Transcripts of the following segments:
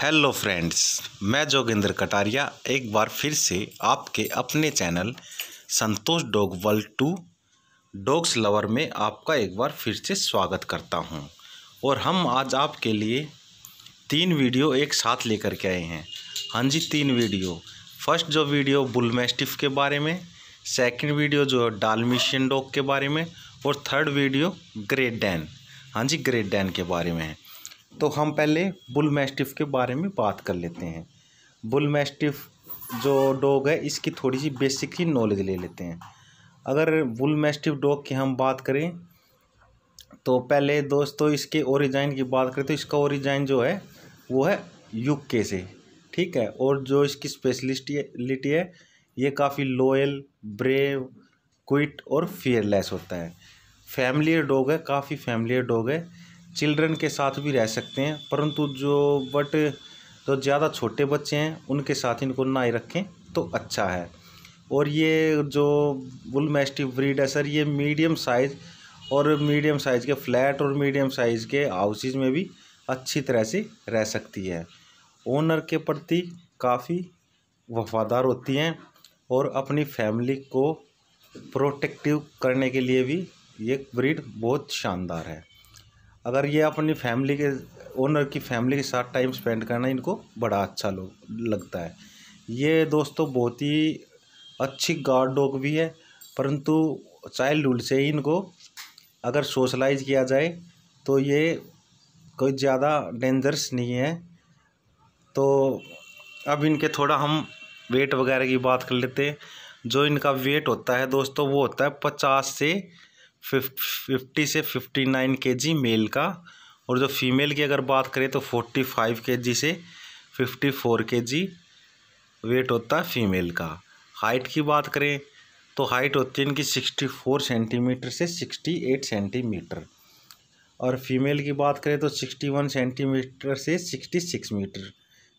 hello friends मैं जोगिंदर कटारिया एक बार फिर से आपके अपने channel Santosh dog world to dogs lover में आपका एक बार फिर से स्वागत करता हूं और हम आज आपके लिए तीन वीडियो एक साथ लेकर के आए हैं हाँ जी तीन वीडियो फर्स्ट जो वीडियो बुलमेस्टिफ के बारे में सेकंड वीडियो जो है डालमिशियन डॉग के बारे में और थर्ड वीडियो ग्रेट डैन हाँ जी ग्रेट डैन के बारे में है तो हम पहले बुल मैस्टिफ़ के बारे में बात कर लेते हैं बुल मैस्टिफ़ जो डॉग है इसकी थोड़ी सी बेसिक ही नॉलेज ले लेते हैं अगर बुल मैस्टिफ़ डॉग की हम बात करें तो पहले दोस्तों इसके ओरिजाइन की बात करें तो इसका ओरिजाइन जो है वो है यूके से ठीक है और जो इसकी स्पेशलिस्टलिटी है ये काफ़ी लोयल ब्रेव क्विट और फियरलेस होता है फैमिलियर डॉग है काफ़ी फैमिलियर डॉग है चिल्ड्रन के साथ भी रह सकते हैं परंतु जो बट जो ज़्यादा छोटे बच्चे हैं उनके साथ इनको ना ही रखें तो अच्छा है और ये जो बुल मैस्टिफ ब्रीड है सर ये मीडियम साइज़ और मीडियम साइज़ के फ्लैट और मीडियम साइज़ के हाउसेज में भी अच्छी तरह से रह सकती है ओनर के प्रति काफ़ी वफादार होती हैं और अपनी फैमिली को प्रोटेक्टिव करने के लिए भी ये ब्रीड बहुत शानदार है अगर ये अपनी फैमिली के ओनर की फैमिली के साथ टाइम स्पेंड करना इनको बड़ा अच्छा लोग लगता है ये दोस्तों बहुत ही अच्छी गार्ड डॉग भी है परंतु चाइल्डहुड से ही इनको अगर सोशलाइज किया जाए तो ये कोई ज़्यादा डेंजरस नहीं है तो अब इनके थोड़ा हम वेट वगैरह की बात कर लेते हैं जो इनका वेट होता है दोस्तों वो होता है पचास से फिफ्टी से फिफ्टी नाइन के जी मेल का और जो फीमेल की अगर बात करें तो फोर्टी फाइव के जी से फिफ्टी फोर के जी वेट होता है फीमेल का हाइट की बात करें तो हाइट होती है इनकी सिक्सटी फोर सेंटीमीटर से सिक्सटी एट सेंटीमीटर और फीमेल की बात करें तो सिक्सटी वन सेंटीमीटर से sixty six meter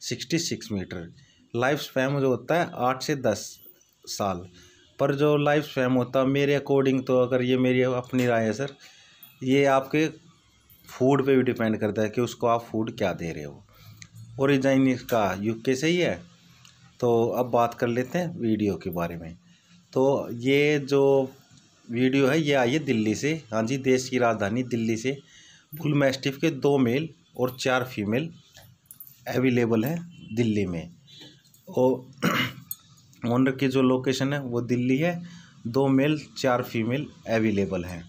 sixty six meter life span जो होता है आठ से दस साल पर जो लाइफ स्वयं होता मेरे अकॉर्डिंग तो अगर ये मेरी अपनी राय है सर ये आपके फूड पे भी डिपेंड करता है कि उसको आप फूड क्या दे रहे हो ओरिजिन इसका यूके से ही है तो अब बात कर लेते हैं वीडियो के बारे में तो ये जो वीडियो है ये आई है दिल्ली से हाँ जी देश की राजधानी दिल्ली से फुल मैस्टिफ के दो मेल और चार फीमेल अवेलेबल हैं दिल्ली में और ऑनर की जो लोकेशन है वो दिल्ली है दो मेल चार फीमेल अवेलेबल हैं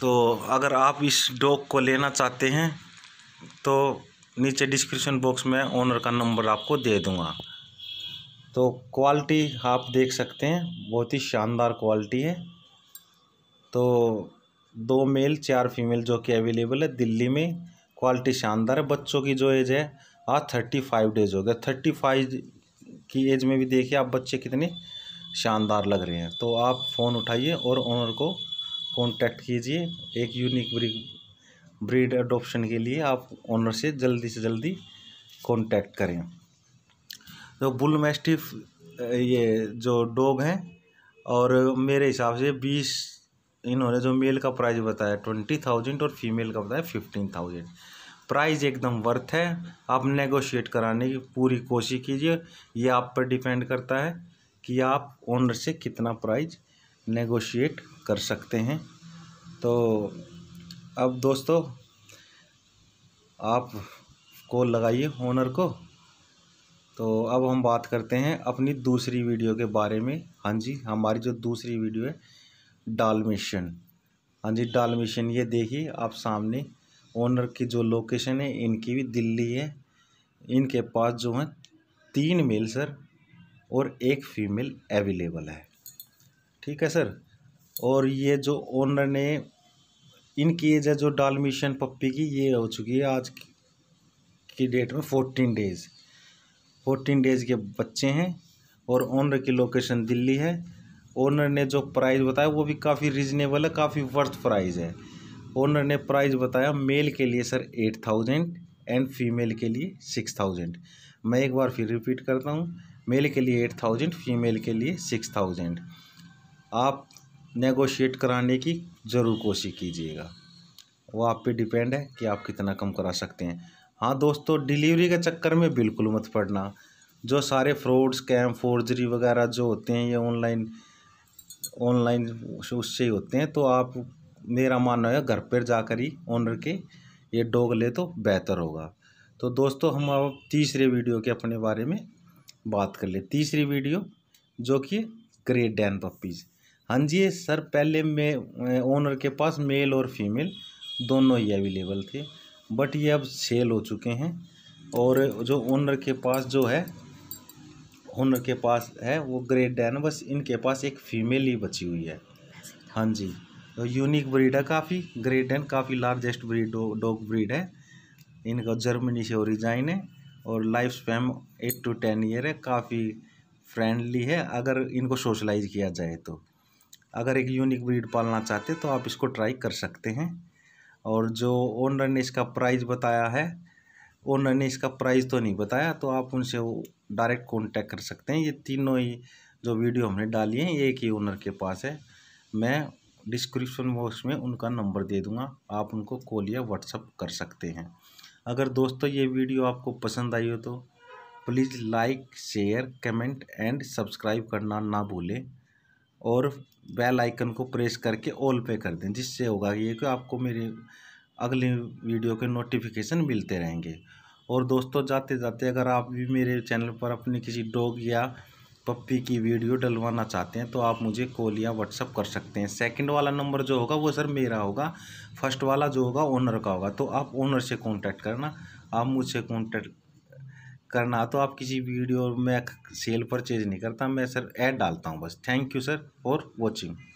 तो अगर आप इस डॉग को लेना चाहते हैं तो नीचे डिस्क्रिप्शन बॉक्स में ओनर का नंबर आपको दे दूंगा तो क्वालिटी आप देख सकते हैं बहुत ही शानदार क्वालिटी है तो दो मेल चार फीमेल जो कि अवेलेबल है दिल्ली में क्वालिटी शानदार है बच्चों की जो एज है आज थर्टी फाइव डेज हो गया थर्टी फाइव की एज में भी देखिए आप बच्चे कितने शानदार लग रहे हैं तो आप फ़ोन उठाइए और ओनर को कांटेक्ट कीजिए एक यूनिक ब्रीड अडोप्शन के लिए आप ओनर से जल्दी से जल्दी कांटेक्ट करें तो बुल मैस्टिफ ये जो डॉग हैं और मेरे हिसाब से बीस इन्होंने जो मेल का प्राइस बताया ट्वेंटी थाउजेंड और फीमेल का बताया फिफ्टीन थाउजेंड प्राइस एकदम वर्थ है आप नेगोशिएट कराने की पूरी कोशिश कीजिए ये आप पर डिपेंड करता है कि आप ओनर से कितना प्राइस नेगोशिएट कर सकते हैं तो अब दोस्तों आप कॉल लगाइए ओनर को तो अब हम बात करते हैं अपनी दूसरी वीडियो के बारे में हाँ जी हमारी जो दूसरी वीडियो है डालमिशन हाँ जी डालमिशन ये देखिए आप सामने ओनर की जो लोकेशन है इनकी भी दिल्ली है इनके पास जो है तीन मेल सर और एक फीमेल अवेलेबल है ठीक है सर और ये जो ओनर ने इनकी एज है जो डालमिशन पप्पी की ये हो चुकी है आज की डेट में फोर्टीन डेज़ फोर्टीन डेज़ के बच्चे हैं और ओनर की लोकेशन दिल्ली है ओनर ने जो प्राइस बताया वो भी काफ़ी रिजनेबल है काफ़ी वर्थ प्राइस है ओनर ने प्राइस बताया मेल के लिए sir eight thousand and female के लिए सिक्स थाउजेंड मैं एक बार फिर रिपीट करता हूँ मेल के लिए एट थाउजेंड फीमेल के लिए सिक्स थाउजेंड आप नेगोशिएट कराने की ज़रूर कोशिश कीजिएगा वो आप पे डिपेंड है कि आप कितना कम करा सकते हैं हाँ दोस्तों डिलीवरी के चक्कर में बिल्कुल मत पड़ना जो सारे फ्रॉड स्कैम फोर्जरी वगैरह जो होते हैं ये ऑनलाइन ऑनलाइन उससे ही होते हैं तो आप मेरा मानना है घर पर जाकर ही ओनर के ये डॉग ले तो बेहतर होगा तो दोस्तों हम अब तीसरे वीडियो के अपने बारे में बात कर ले तीसरी वीडियो जो कि ग्रेट डैन पप्पीज़ हाँ जी ये सर पहले में ओनर के पास मेल और फीमेल दोनों ही अवेलेबल थे बट ये अब सेल हो चुके हैं और जो ओनर के पास जो है ओनर के पास है वो ग्रेट डैन बस इनके पास एक फ़ीमेल ही बची हुई है हाँ जी यूनिक ब्रीड है काफ़ी ग्रेट एंड काफ़ी लार्जेस्ट ब्रीड डॉग ब्रीड है इनका जर्मनी से ओरिजाइन है और life span eight to ten year है काफ़ी फ्रेंडली है अगर इनको सोशलाइज किया जाए तो अगर एक यूनिक ब्रीड पालना चाहते तो आप इसको ट्राई कर सकते हैं और जो ओनर ने इसका प्राइस बताया है ओनर ने इसका प्राइस तो नहीं बताया तो आप उनसे डायरेक्ट कांटेक्ट कर सकते हैं ये तीनों ही जो वीडियो हमने डाली है एक ही ओनर के पास है मैं डिस्क्रिप्शन बॉक्स में उनका नंबर दे दूंगा आप उनको कॉल या व्हाट्सअप कर सकते हैं अगर दोस्तों ये वीडियो आपको पसंद आई हो तो please like share comment and subscribe करना ना भूलें और बेल आइकन को प्रेस करके ऑल पे कर दें जिससे होगा ये कि आपको मेरे अगले वीडियो के नोटिफिकेशन मिलते रहेंगे और दोस्तों जाते जाते अगर आप भी मेरे चैनल पर अपने किसी डॉग या पप्पी की वीडियो डलवाना चाहते हैं तो आप मुझे कॉल या व्हाट्सअप कर सकते हैं सेकंड वाला नंबर जो होगा वो सर मेरा होगा फर्स्ट वाला जो होगा ओनर का होगा तो आप ओनर से कांटेक्ट करना आप मुझसे कांटेक्ट करना तो आप किसी वीडियो में सेल परचेज नहीं करता मैं सर ऐड डालता हूँ बस thank you sir for watching